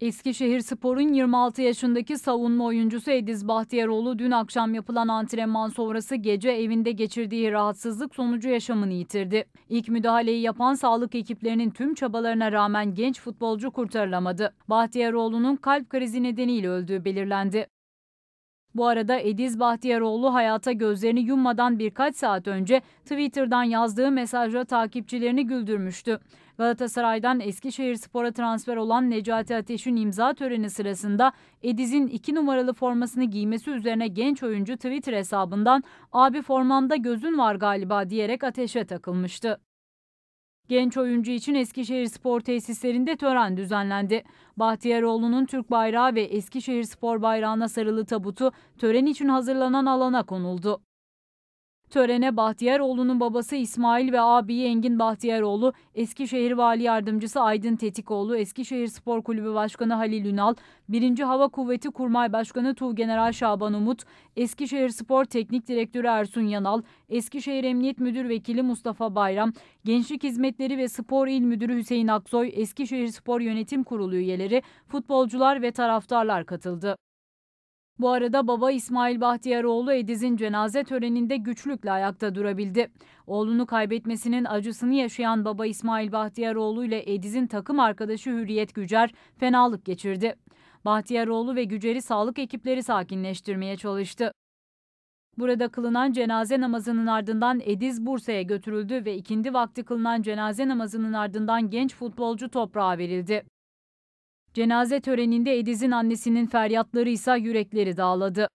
Eskişehir Spor'un 26 yaşındaki savunma oyuncusu Ediz Bahtiyaroğlu dün akşam yapılan antrenman sonrası gece evinde geçirdiği rahatsızlık sonucu yaşamını yitirdi. İlk müdahaleyi yapan sağlık ekiplerinin tüm çabalarına rağmen genç futbolcu kurtarılamadı. Bahtiyaroğlu'nun kalp krizi nedeniyle öldüğü belirlendi. Bu arada Ediz Bahtiyaroğlu hayata gözlerini yummadan birkaç saat önce Twitter'dan yazdığı mesajla takipçilerini güldürmüştü. Galatasaray'dan Eskişehir Spor'a transfer olan Necati Ateş'in imza töreni sırasında Ediz'in iki numaralı formasını giymesi üzerine genç oyuncu Twitter hesabından abi formanda gözün var galiba diyerek ateşe takılmıştı. Genç oyuncu için Eskişehir Spor tesislerinde tören düzenlendi. Bahtiyaroğlu'nun Türk bayrağı ve Eskişehir Spor bayrağına sarılı tabutu tören için hazırlanan alana konuldu. Törene Bahtiyaroğlu'nun babası İsmail ve abi Engin Bahtiyaroğlu, Eskişehir Vali Yardımcısı Aydın Tetikoğlu, Eskişehir Spor Kulübü Başkanı Halil Ünal, 1. Hava Kuvveti Kurmay Başkanı Tuğgeneral Şaban Umut, Eskişehir Spor Teknik Direktörü Ersun Yanal, Eskişehir Emniyet Müdür Vekili Mustafa Bayram, Gençlik Hizmetleri ve Spor İl Müdürü Hüseyin Aksoy, Eskişehir Spor Yönetim Kurulu üyeleri, futbolcular ve taraftarlar katıldı. Bu arada baba İsmail Bahtiyaroğlu Ediz'in cenaze töreninde güçlükle ayakta durabildi. Oğlunu kaybetmesinin acısını yaşayan baba İsmail Bahtiyaroğlu ile Ediz'in takım arkadaşı Hürriyet Gücer fenalık geçirdi. Bahtiyaroğlu ve Gücer'i sağlık ekipleri sakinleştirmeye çalıştı. Burada kılınan cenaze namazının ardından Ediz Bursa'ya götürüldü ve ikindi vakti kılınan cenaze namazının ardından genç futbolcu toprağa verildi. Cenaze töreninde Ediz'in annesinin feryatları ise yürekleri dağladı.